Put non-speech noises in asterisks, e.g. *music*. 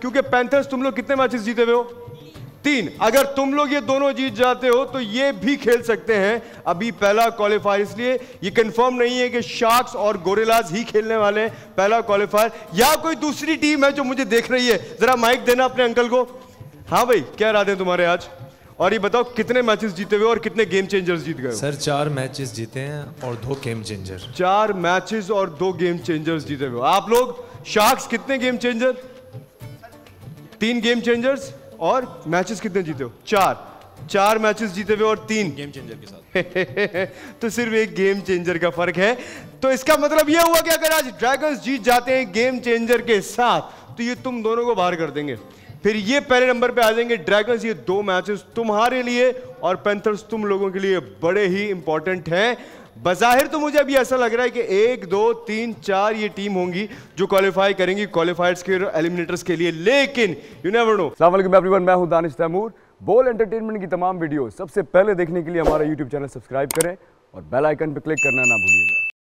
क्योंकि पैंथर्स तुम लोग कितने मैचेस जीते हुए हो तीन अगर तुम लोग ये दोनों जीत जाते हो तो ये भी खेल सकते हैं अभी पहला क्वालिफायर इसलिए ये कंफर्म नहीं है कि शार्क्स और गोरेलाज ही खेलने वाले हैं पहला क्वालिफायर या कोई दूसरी टीम है जो मुझे देख रही है जरा माइक देना अपने अंकल को हाँ भाई क्या राधे तुम्हारे आज और ये बताओ कितने मैचेस जीते हुए और कितने गेम चेंजर्स जीत गए सर चार मैचेस जीते हैं और दो गेम चेंजर चार मैचेस और दो गेम चेंजर्स जीते हुए आप लोग शार्क्स कितने गेम चेंजर तीन गेम चेंजर्स और मैचेस कितने जीते हो चार चार मैचेस जीते हुए और तीन गेम चेंजर के साथ *laughs* तो सिर्फ एक गेम चेंजर का फर्क है तो इसका मतलब यह हुआ कि अगर आज ड्रैगन्स जीत जाते हैं गेम चेंजर के साथ तो ये तुम दोनों को बाहर कर देंगे फिर ये पहले नंबर पे आ जाएंगे ड्रैगन्स ये दो मैचेस तुम्हारे लिए और पेंथर्स तुम लोगों के लिए बड़े ही इंपॉर्टेंट हैं बाहिर तो मुझे अभी ऐसा लग रहा है कि एक दो तीन चार ये टीम होंगी जो क्वालिफाई करेंगी क्वालिफाइड्स के एलिमिनेटर्स के लिए लेकिन यू नेवर नो सलाम एवरीवन मैं हूं दानिश तैमूर बोल एंटरटेनमेंट की तमाम वीडियो सबसे पहले देखने के लिए हमारा यूट्यूब चैनल सब्सक्राइब करें और बेल आइकन पर क्लिक करना ना भूलिएगा